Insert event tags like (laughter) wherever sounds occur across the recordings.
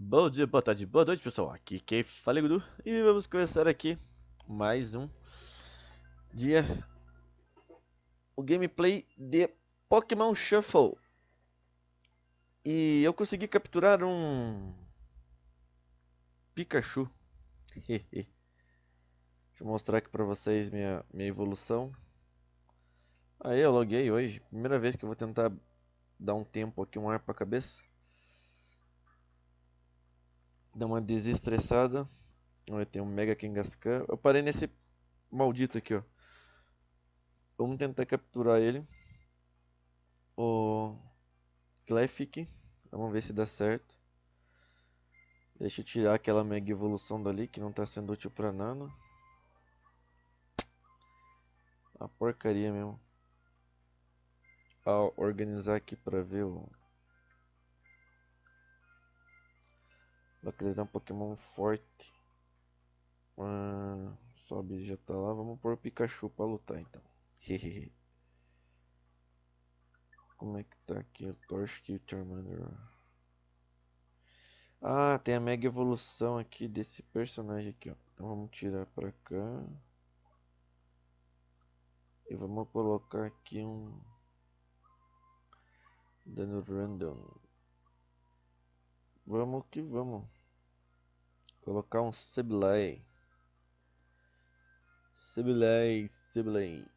Bom dia, boa tarde, boa noite pessoal, aqui quem fala é Gudu e vamos começar aqui mais um dia o gameplay de Pokémon Shuffle e eu consegui capturar um Pikachu (laughs) deixa eu mostrar aqui pra vocês minha, minha evolução aí eu loguei hoje, primeira vez que eu vou tentar dar um tempo aqui, um ar pra cabeça Dá uma desestressada. Olha, tem um Mega Kangaskhan. Eu parei nesse maldito aqui, ó. Vamos tentar capturar ele. O Clefik. Vamos ver se dá certo. Deixa eu tirar aquela mega evolução dali que não está sendo útil para nano. A porcaria mesmo. Ao organizar aqui para ver o Lacrezar é um Pokémon forte. Ah, sobe já tá lá. Vamos pôr o Pikachu pra lutar então. Como é que tá aqui o Torchic o Charmander? Ah, tem a mega evolução aqui desse personagem aqui, ó. Então vamos tirar pra cá. E vamos colocar aqui um... Dano random. Vamos que vamos. Colocar um Sibley. Sibley, Sibley.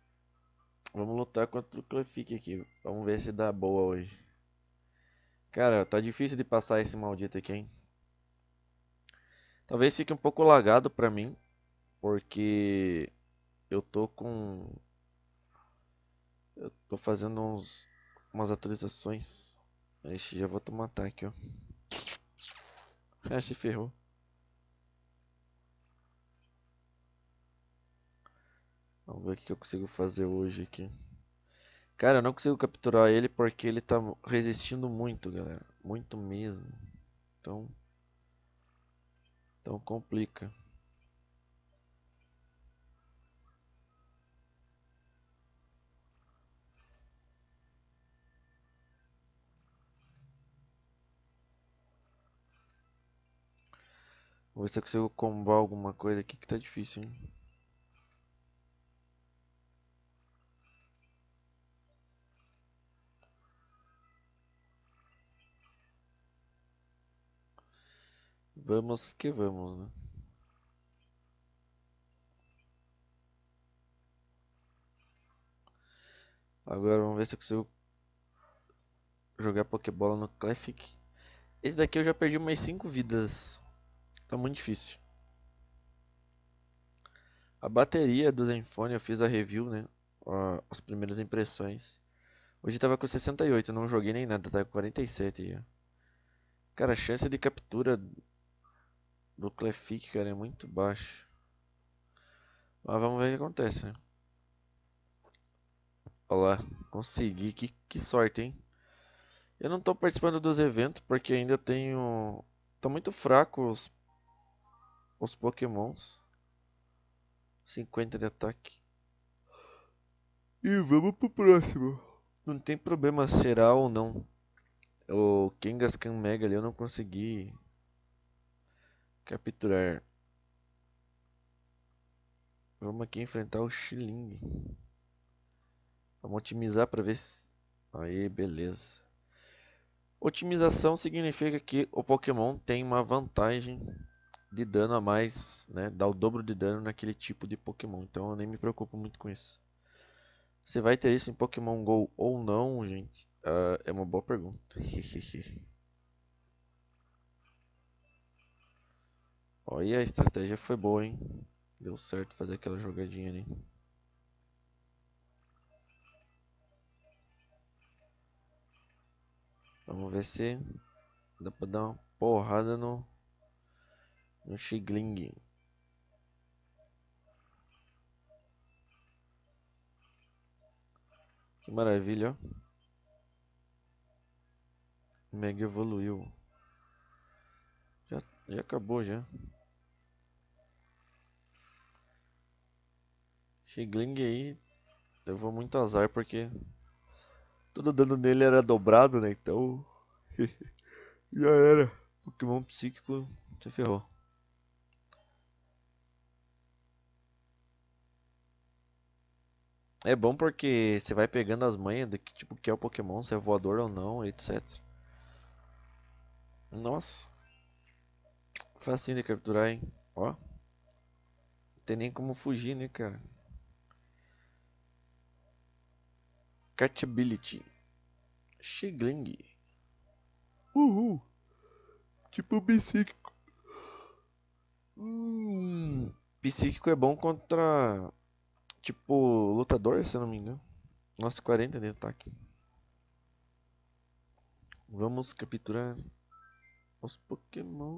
Vamos lutar contra o Clefic aqui. Vamos ver se dá boa hoje. Cara, tá difícil de passar esse maldito aqui, hein? Talvez fique um pouco lagado pra mim. Porque eu tô com... Eu tô fazendo uns... umas atualizações. Ixi, já vou tomar ataque, ó. É, se ferrou. Vamos ver o que eu consigo fazer hoje aqui. Cara, eu não consigo capturar ele porque ele tá resistindo muito, galera. Muito mesmo. Então... Então complica. Vou ver se eu consigo combar alguma coisa aqui que tá difícil, hein? Vamos que vamos, né? Agora vamos ver se eu consigo jogar Pokébola no Classic. Esse daqui eu já perdi mais 5 vidas. Tá muito difícil. A bateria do Zenfone eu fiz a review, né? As primeiras impressões. Hoje tava com 68, não joguei nem nada, tá com 47 já. Cara, a chance de captura do Clefic, cara, é muito baixa. Mas vamos ver o que acontece, né? Olha lá, consegui, que, que sorte, hein? Eu não tô participando dos eventos porque ainda tenho... Tô muito fraco os os pokémons. 50 de ataque. E vamos pro próximo. Não tem problema será ou não. O Kangaskhan Mega ali eu não consegui capturar. Vamos aqui enfrentar o Xiling. Vamos otimizar para ver se... Aí, beleza. Otimização significa que o Pokémon tem uma vantagem de dano a mais, né? Dá o dobro de dano naquele tipo de Pokémon. Então eu nem me preocupo muito com isso. Você vai ter isso em Pokémon GO ou não, gente? Uh, é uma boa pergunta. (laughs) Olha, a estratégia foi boa, hein? Deu certo fazer aquela jogadinha ali. Vamos ver se dá pra dar uma porrada no no Xigling. Que maravilha, ó. Mega evoluiu. Já, já acabou, já. Xigling aí levou muito azar porque todo dano dele era dobrado, né? Então (laughs) já era. Pokémon psíquico se ferrou. É bom porque você vai pegando as manhas de que tipo que é o Pokémon, se é voador ou não, etc. Nossa. Facinho de capturar, hein? Ó. Não tem nem como fugir, né, cara? Catchability. Shigling. Uhul. Tipo psíquico. Hum. Psíquico é bom contra Tipo, lutador, se eu não me engano. Nossa, 40 de ataque. Vamos capturar os Pokémon.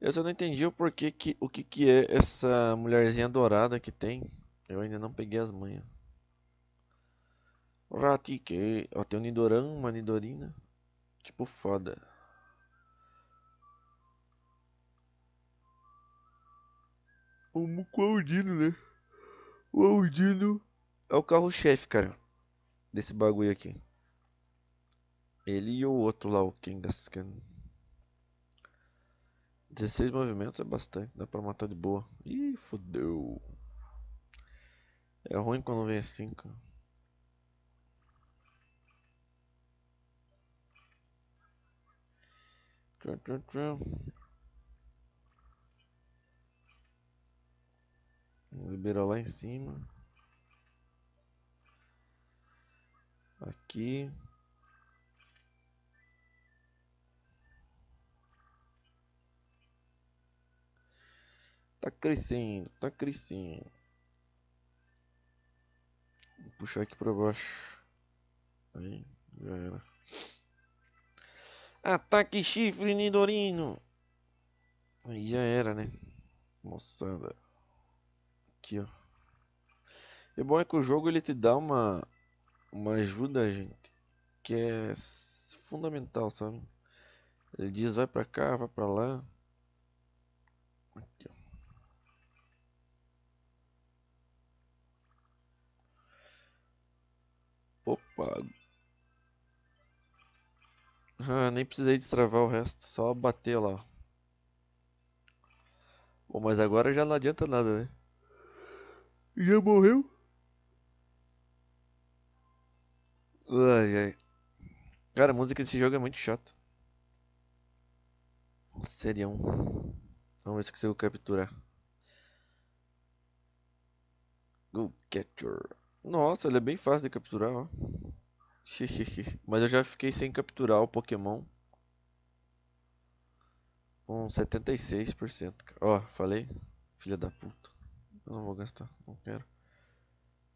Eu só não entendi o porquê que o que que é essa mulherzinha dourada que tem. Eu ainda não peguei as manhas. Ratique, é, ó, tem um Nidoran, uma Nidorina. Tipo foda. o Aldino, é né? O Aldino é, é o carro-chefe, cara. Desse bagulho aqui. Ele e o outro lá, o Kingascan. 16 movimentos é bastante, dá pra matar de boa. Ih, fodeu. É ruim quando vem assim, cara. Tchum, tchum, tchum. Liberou lá em cima. Aqui. Tá crescendo, tá crescendo. Vou puxar aqui para baixo. Aí, já era. Ataque chifre, Nidorino! Aí já era, né? Moçada aqui, ó. E bom é que o jogo ele te dá uma uma ajuda, gente, que é fundamental, sabe? Ele diz vai para cá, vai para lá. Aqui, ó. Opa. Ah, nem precisei destravar o resto, só bater lá. Bom, mas agora já não adianta nada, né? Já morreu? Ai, ai. Cara, a música desse jogo é muito chata. Seria um. Vamos ver se consigo capturar. Go Catcher. Nossa, ele é bem fácil de capturar, ó. (laughs) Mas eu já fiquei sem capturar o Pokémon. Com 76%, Ó, falei? Filha da puta. Eu não vou gastar, não quero.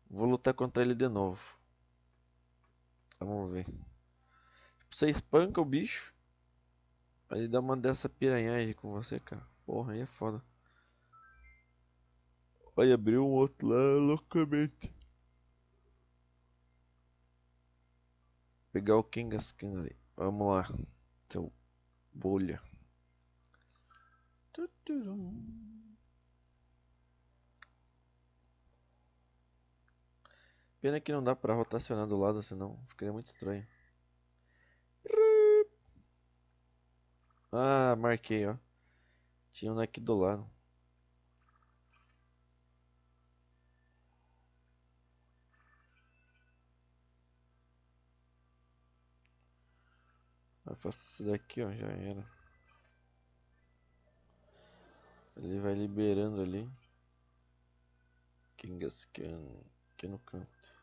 Vou lutar contra ele de novo. Vamos ver. Você espanca o bicho. Aí ele dá uma dessa piranhagem com você, cara. Porra, aí é foda. Vai abrir um outro lá loucamente. Pegar o Kengaskin ali. Vamos lá. Seu bolha. Pena que não dá pra rotacionar do lado, senão ficaria muito estranho. Ah, marquei, ó. Tinha um aqui do lado. Eu faço isso daqui, ó, já era. Ele vai liberando ali. scan Aqui no canto.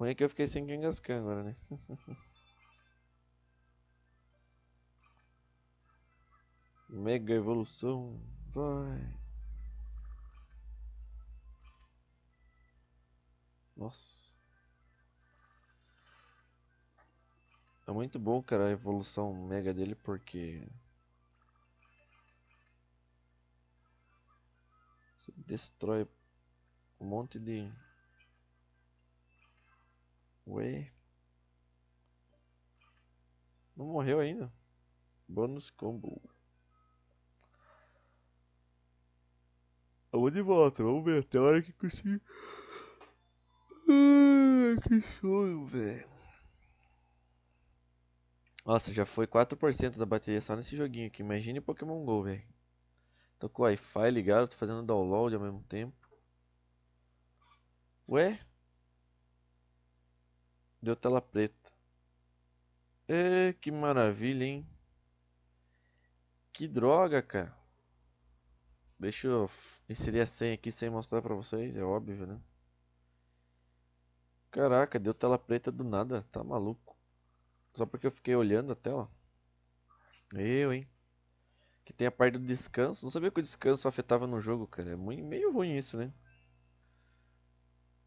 Ruim é que eu fiquei sem Gengascan agora, né? (laughs) Mega evolução, vai! Nossa! É muito bom, cara, a evolução mega dele, porque... Você destrói um monte de... Ué... Não morreu ainda. Bônus combo. Vamos de volta, vamos ver até a hora que consigo. Ah, que sonho velho. Nossa, já foi 4% da bateria só nesse joguinho aqui. Imagine Pokémon GO, velho. Tô com o Wi-Fi ligado, tô fazendo download ao mesmo tempo. Ué? Deu tela preta. É, que maravilha, hein? Que droga, cara. Deixa eu inserir a senha aqui sem mostrar pra vocês, é óbvio, né? Caraca, deu tela preta do nada, tá maluco. Só porque eu fiquei olhando a tela. Eu, hein? Que tem a parte do descanso. Não sabia que o descanso afetava no jogo, cara. É meio ruim isso, né?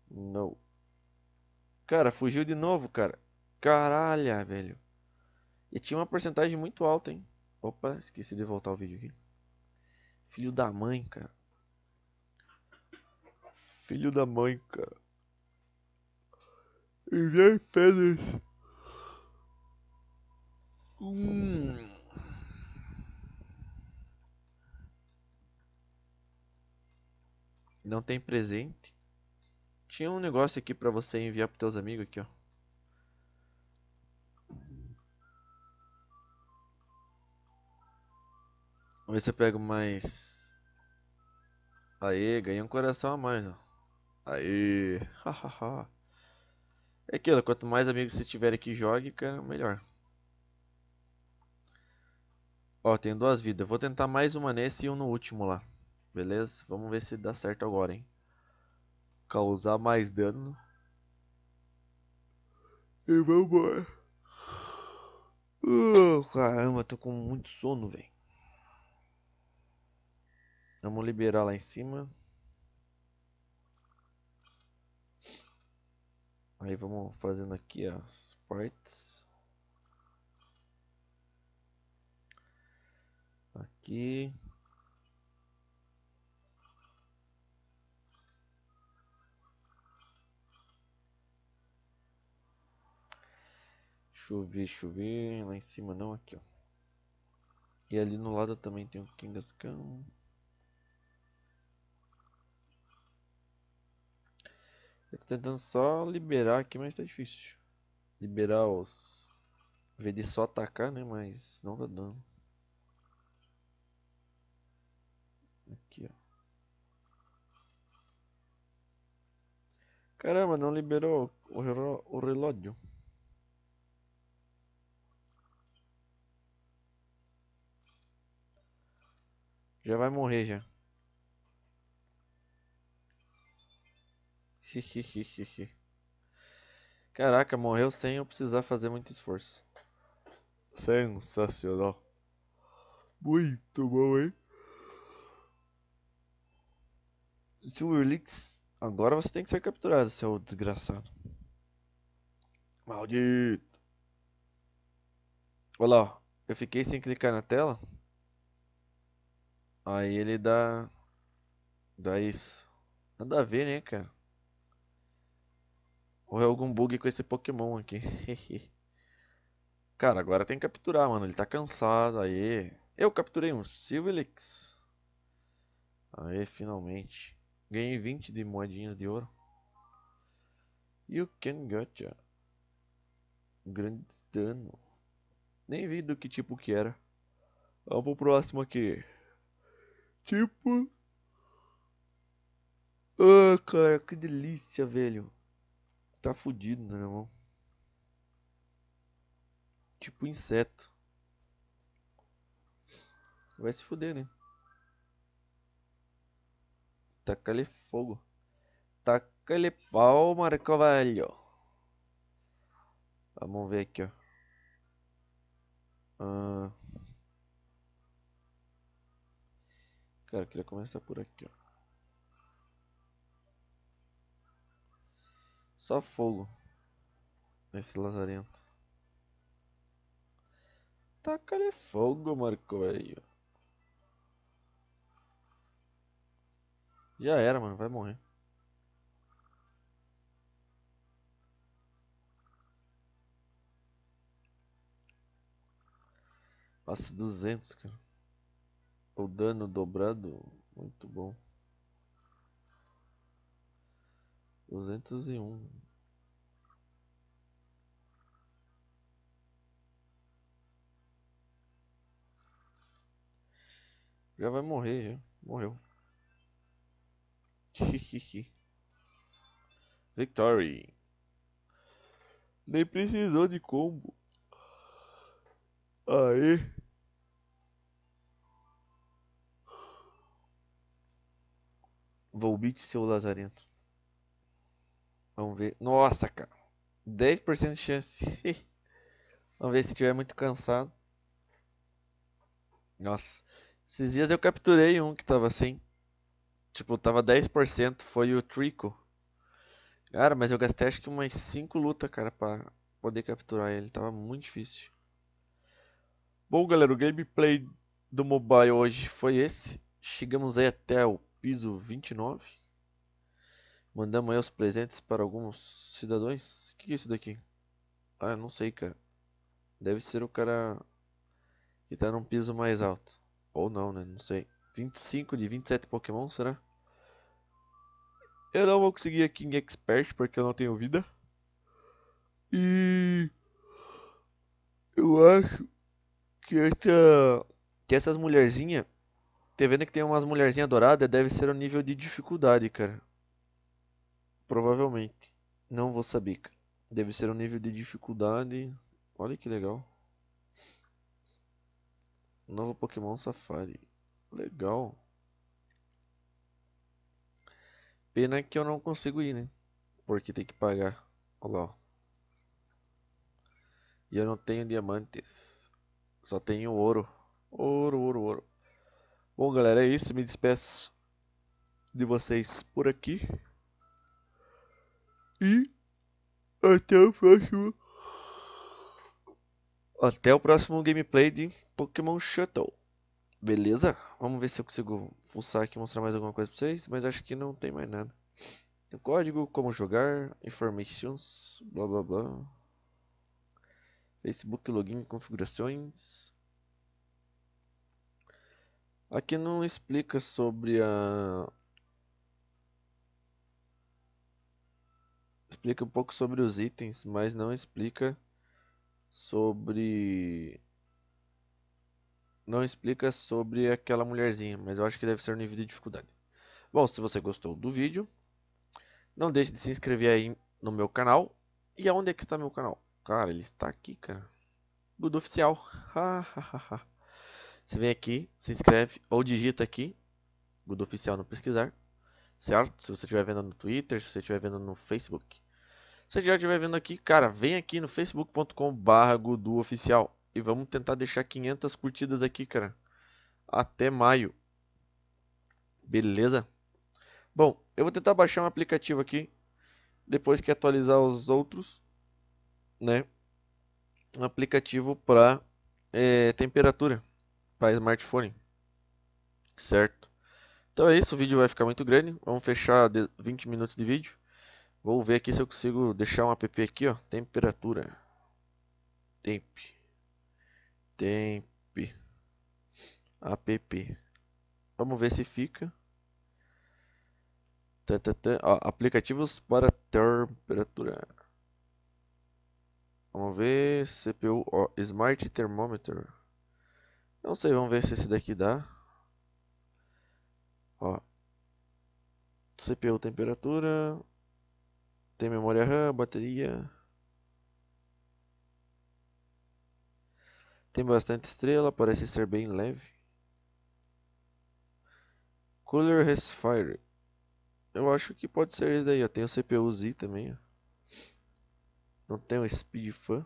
Não. Cara, fugiu de novo, cara. Caralho, velho. E tinha uma porcentagem muito alta, hein? Opa, esqueci de voltar o vídeo aqui. Filho da mãe, cara. Filho da mãe, cara. Enviar pedras Hum. Não tem presente. Tinha um negócio aqui pra você enviar pros teus amigos aqui, ó. Vamos ver se eu pego mais. Aê, ganhei um coração a mais, ó. Aê, (laughs) hahaha. é aquilo, quanto mais amigos você tiver aqui jogue, cara, melhor. Ó, tem duas vidas. Vou tentar mais uma nesse e um no último lá. Beleza? Vamos ver se dá certo agora, hein? Causar mais dano. E vambora. Oh, caramba, tô com muito sono, velho. Vamos liberar lá em cima. Aí vamos fazendo aqui as partes. Aqui. chover, chover, Lá em cima não, aqui, ó. E ali no lado também tem o Kangaskhan. Eu tô tentando só liberar aqui, mas tá difícil. Liberar os... VD só atacar, né? Mas não tá dando. Aqui, ó. Caramba, não liberou o, o relógio. Já vai morrer já. Caraca, morreu sem eu precisar fazer muito esforço. Sensacional. Muito bom, hein? Se o Agora você tem que ser capturado, seu desgraçado. Maldito! Olha lá, ó. Eu fiquei sem clicar na tela. Aí ele dá. Dá isso. Nada a ver, né, cara? Ou é algum bug com esse Pokémon aqui. (laughs) cara, agora tem que capturar, mano. Ele tá cansado. Aí. Eu capturei um Silvelix. Aí, finalmente. Ganhei 20 de moedinhas de ouro. You can gotcha. Grande dano. Nem vi do que tipo que era. Ah, Vamos pro próximo aqui. Tipo. Ah, oh, cara, que delícia, velho. Tá fudido na né, minha mão. Tipo inseto. Vai se fuder, né? Taca-lhe fogo. Taca-lhe pau, Marco Velho. Vamos ver aqui, ó. Ah. Cara, eu queria começar por aqui, ó. Só fogo. Nesse lazarento. Taca-lhe fogo, Marco Velho. Já era, mano. Vai morrer. Passe 200, cara. O dano dobrado. Muito bom. 201. Já vai morrer, já. Morreu. (laughs) Victory. Nem precisou de combo. Aí. Volbit, seu lazarento. Vamos ver. Nossa, cara. 10% de chance. (laughs) Vamos ver se tiver muito cansado. Nossa. Esses dias eu capturei um que tava sem. Assim. Tipo, tava 10%, foi o Trico. Cara, mas eu gastei acho que umas 5 lutas, cara, pra poder capturar ele. Tava muito difícil. Bom, galera, o gameplay do mobile hoje foi esse. Chegamos aí até o piso 29. Mandamos aí os presentes para alguns cidadãos. O que, que é isso daqui? Ah, não sei, cara. Deve ser o cara que tá num piso mais alto. Ou não, né? Não sei. 25 de 27 Pokémon, será? Eu não vou conseguir aqui em Expert porque eu não tenho vida. E eu acho que essa que essas mulherzinhas, tá vendo que tem umas mulherzinhas douradas, deve ser o nível de dificuldade, cara. Provavelmente. Não vou saber, cara. Deve ser o nível de dificuldade. Olha que legal. Novo Pokémon Safari. Legal. Pena que eu não consigo ir, né? Porque tem que pagar. Olha lá, E eu não tenho diamantes. Só tenho ouro. Ouro, ouro, ouro. Bom, galera, é isso. Me despeço de vocês por aqui. E até o próximo. Até o próximo gameplay de Pokémon Shuttle. Beleza? Vamos ver se eu consigo fuçar aqui e mostrar mais alguma coisa pra vocês, mas acho que não tem mais nada. O código, como jogar, informations, blá blá blá. Facebook, login, configurações. Aqui não explica sobre a... Explica um pouco sobre os itens, mas não explica sobre não explica sobre aquela mulherzinha, mas eu acho que deve ser um nível de dificuldade. Bom, se você gostou do vídeo, não deixe de se inscrever aí no meu canal. E aonde é que está meu canal? Cara, ele está aqui, cara. Buda Oficial. (laughs) você vem aqui, se inscreve ou digita aqui. Buda Oficial no pesquisar. Certo? Se você estiver vendo no Twitter, se você estiver vendo no Facebook. Se você já estiver vendo aqui, cara, vem aqui no facebook.com barra Gudu Oficial. E vamos tentar deixar 500 curtidas aqui, cara. Até maio. Beleza? Bom, eu vou tentar baixar um aplicativo aqui. Depois que atualizar os outros. Né? Um aplicativo para é, temperatura. Para smartphone. Certo? Então é isso, o vídeo vai ficar muito grande. Vamos fechar 20 minutos de vídeo. Vou ver aqui se eu consigo deixar um app aqui, ó. Temperatura. Temp temp app. Vamos ver se fica. Ó, aplicativos para temperatura. Vamos ver CPU ó, Smart Thermometer. Não sei, vamos ver se esse daqui dá. Ó. CPU temperatura. Tem memória RAM, bateria. Tem bastante estrela, parece ser bem leve. Cooler fire Eu acho que pode ser esse daí. Ó. Tem o CPU Z também. Ó. Não tem o Speed Fan.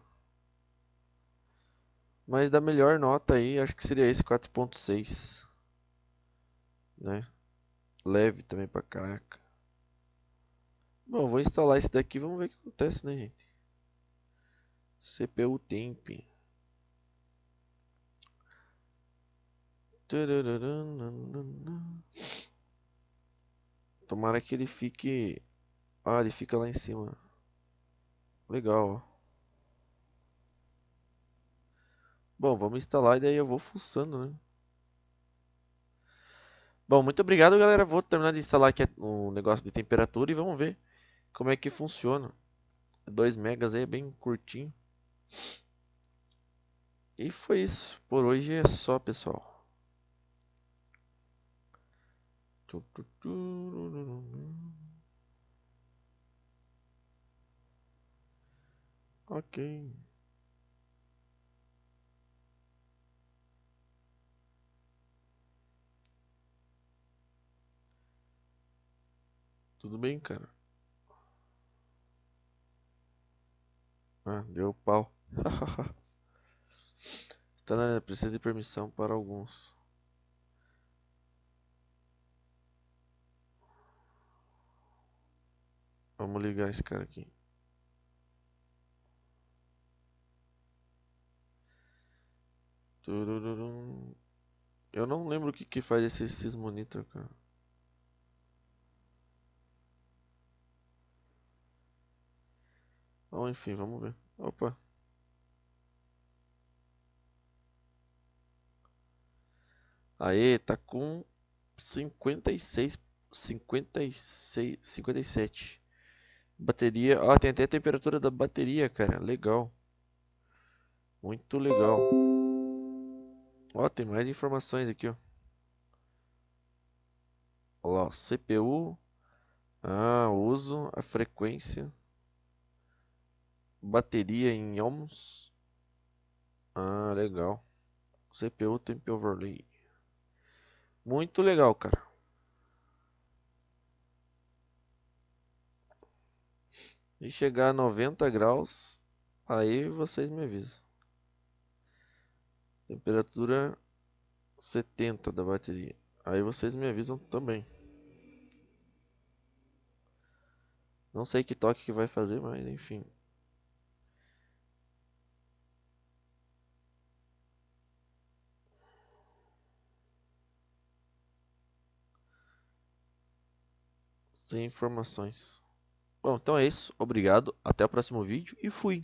Mas da melhor nota aí, acho que seria esse 4.6. Né? Leve também pra caraca. Bom, vou instalar esse daqui. Vamos ver o que acontece, né, gente? CPU Temp. Tomara que ele fique... Ah, ele fica lá em cima. Legal, ó. Bom, vamos instalar e daí eu vou fuçando, né? Bom, muito obrigado, galera. Vou terminar de instalar aqui o um negócio de temperatura e vamos ver como é que funciona. 2 megas aí, bem curtinho. E foi isso. Por hoje é só, pessoal. Ok. Tudo bem, cara? Ah, deu pau. Está (laughs) na precisa de permissão para alguns. Vamos ligar esse cara aqui. Eu não lembro o que, que faz esse cismonitor, monitor, cara. Bom, enfim, vamos ver. Opa. Aê, tá com 56, 56, 57. Bateria. Ó, tem até a temperatura da bateria, cara. Legal. Muito legal. Ó, tem mais informações aqui, ó. ó CPU. Ah, uso, a frequência. Bateria em ohms. Ah, legal. CPU Temp Overlay. Muito legal, cara. e chegar a 90 graus, aí vocês me avisam. Temperatura 70 da bateria. Aí vocês me avisam também. Não sei que toque que vai fazer, mas enfim. Sem informações. Bom, então é isso. Obrigado. Até o próximo vídeo e fui.